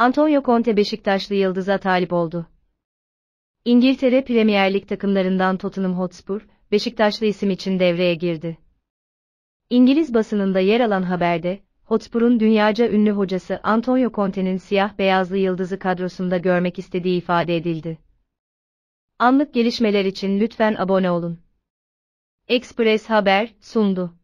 Antonio Conte Beşiktaşlı Yıldız'a talip oldu. İngiltere Premier Lig takımlarından Tottenham Hotspur, Beşiktaşlı isim için devreye girdi. İngiliz basınında yer alan haberde, Hotspur'un dünyaca ünlü hocası Antonio Conte'nin siyah-beyazlı yıldızı kadrosunda görmek istediği ifade edildi. Anlık gelişmeler için lütfen abone olun. Express Haber sundu.